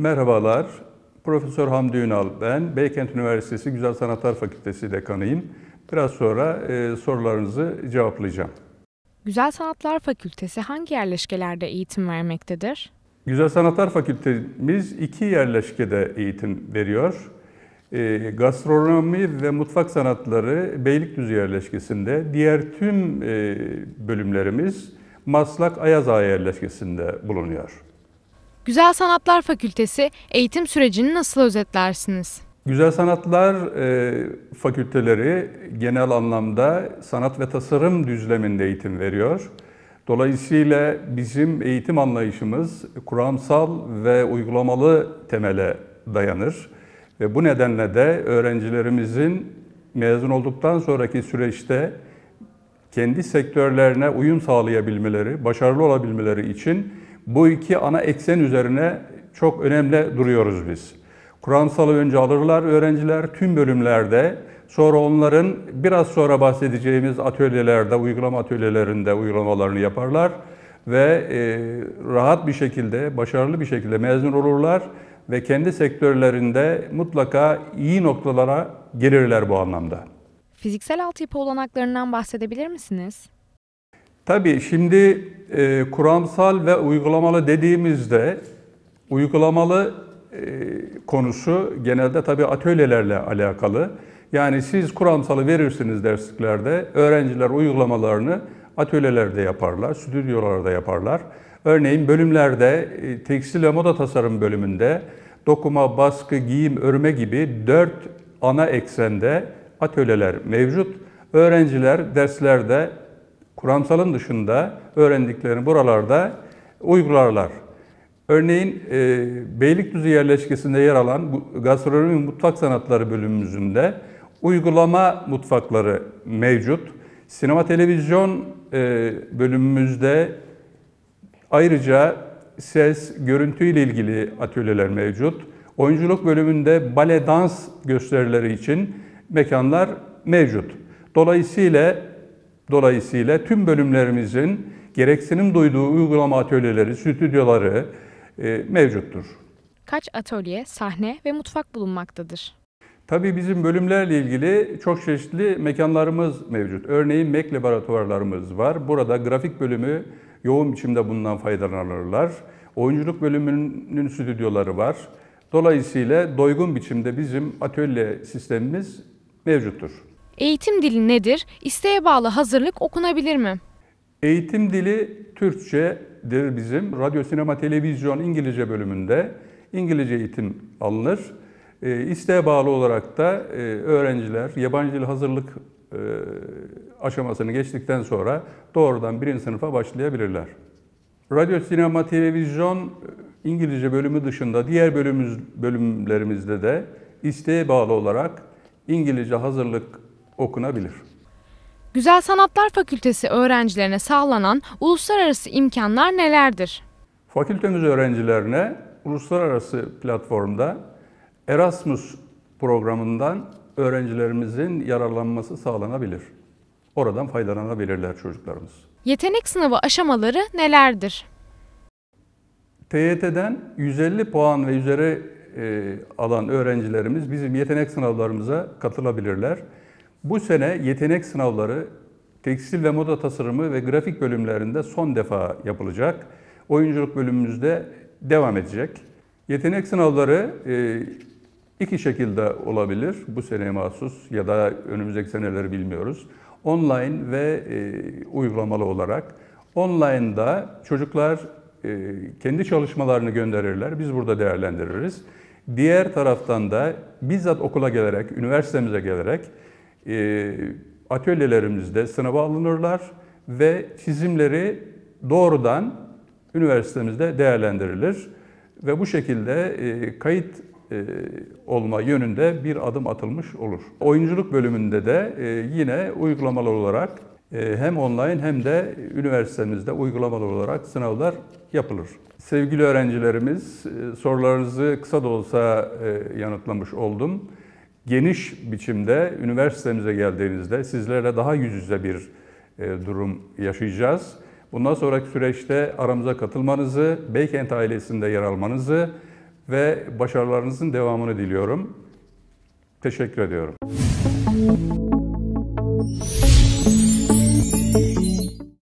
Merhabalar, Profesör Hamdi Ünal ben. Beykent Üniversitesi Güzel Sanatlar Fakültesi dekanıyım. Biraz sonra e, sorularınızı cevaplayacağım. Güzel Sanatlar Fakültesi hangi yerleşkelerde eğitim vermektedir? Güzel Sanatlar Fakültemiz iki yerleşkede eğitim veriyor. E, gastronomi ve mutfak sanatları Beylikdüzü yerleşkesinde, diğer tüm e, bölümlerimiz Maslak Ayazağa yerleşkesinde bulunuyor. Güzel Sanatlar Fakültesi eğitim sürecini nasıl özetlersiniz? Güzel Sanatlar e, Fakülteleri genel anlamda sanat ve tasarım düzleminde eğitim veriyor. Dolayısıyla bizim eğitim anlayışımız kuramsal ve uygulamalı temele dayanır. Ve bu nedenle de öğrencilerimizin mezun olduktan sonraki süreçte kendi sektörlerine uyum sağlayabilmeleri, başarılı olabilmeleri için bu iki ana eksen üzerine çok önemli duruyoruz biz. Kuramsalı önce alırlar öğrenciler tüm bölümlerde. Sonra onların biraz sonra bahsedeceğimiz atölyelerde, uygulama atölyelerinde uygulamalarını yaparlar ve e, rahat bir şekilde, başarılı bir şekilde mezun olurlar ve kendi sektörlerinde mutlaka iyi noktalara gelirler bu anlamda. Fiziksel altyapı olanaklarından bahsedebilir misiniz? Tabii şimdi e, kuramsal ve uygulamalı dediğimizde uygulamalı e, konusu genelde tabii atölyelerle alakalı. Yani siz kuramsalı verirsiniz dersliklerde, öğrenciler uygulamalarını atölyelerde yaparlar, stüdyolarda yaparlar. Örneğin bölümlerde e, tekstil ve moda tasarım bölümünde dokuma, baskı, giyim, örme gibi dört ana eksende atölyeler mevcut. Öğrenciler derslerde kuramsalın dışında öğrendiklerini buralarda uygularlar. Örneğin e, Beylikdüzü yerleşkesinde yer alan gastronomi mutfak sanatları bölümümüzünde uygulama mutfakları mevcut. Sinema televizyon e, bölümümüzde ayrıca ses, görüntü ile ilgili atölyeler mevcut. Oyunculuk bölümünde bale dans gösterileri için mekanlar mevcut. Dolayısıyla Dolayısıyla tüm bölümlerimizin gereksinim duyduğu uygulama atölyeleri, stüdyoları e, mevcuttur. Kaç atölye, sahne ve mutfak bulunmaktadır? Tabii bizim bölümlerle ilgili çok çeşitli mekanlarımız mevcut. Örneğin MEK laboratuvarlarımız var. Burada grafik bölümü yoğun biçimde bundan faydalanırlar. Oyunculuk bölümünün stüdyoları var. Dolayısıyla doygun biçimde bizim atölye sistemimiz mevcuttur. Eğitim dili nedir? İsteğe bağlı hazırlık okunabilir mi? Eğitim dili Türkçedir bizim. Radyo, sinema, televizyon İngilizce bölümünde İngilizce eğitim alınır. Ee, isteğe bağlı olarak da e, öğrenciler yabancı dil hazırlık e, aşamasını geçtikten sonra doğrudan birinci sınıfa başlayabilirler. Radyo, sinema, televizyon e, İngilizce bölümü dışında diğer bölümümüz, bölümlerimizde de isteğe bağlı olarak İngilizce hazırlık okunabilir. Güzel Sanatlar Fakültesi öğrencilerine sağlanan uluslararası imkanlar nelerdir? Fakültemiz öğrencilerine uluslararası platformda Erasmus programından öğrencilerimizin yararlanması sağlanabilir. Oradan faydalanabilirler çocuklarımız. Yetenek sınavı aşamaları nelerdir? TYT'den 150 puan ve üzeri e, alan öğrencilerimiz bizim yetenek sınavlarımıza katılabilirler. Bu sene yetenek sınavları tekstil ve moda tasarımı ve grafik bölümlerinde son defa yapılacak. Oyunculuk bölümümüzde devam edecek. Yetenek sınavları e, iki şekilde olabilir. Bu seneye mahsus ya da önümüzdeki seneleri bilmiyoruz. Online ve e, uygulamalı olarak. Online'da çocuklar e, kendi çalışmalarını gönderirler. Biz burada değerlendiririz. Diğer taraftan da bizzat okula gelerek, üniversitemize gelerek ee, atölyelerimizde sınava alınırlar ve çizimleri doğrudan üniversitemizde değerlendirilir. Ve bu şekilde e, kayıt e, olma yönünde bir adım atılmış olur. Oyunculuk bölümünde de e, yine uygulamalı olarak hem online hem de üniversitemizde uygulamalı olarak sınavlar yapılır. Sevgili öğrencilerimiz, sorularınızı kısa da olsa yanıtlamış oldum geniş biçimde üniversitemize geldiğinizde sizlerle daha yüz yüze bir e, durum yaşayacağız. Bundan sonraki süreçte aramıza katılmanızı, Beykent ailesinde yer almanızı ve başarılarınızın devamını diliyorum. Teşekkür ediyorum. Müzik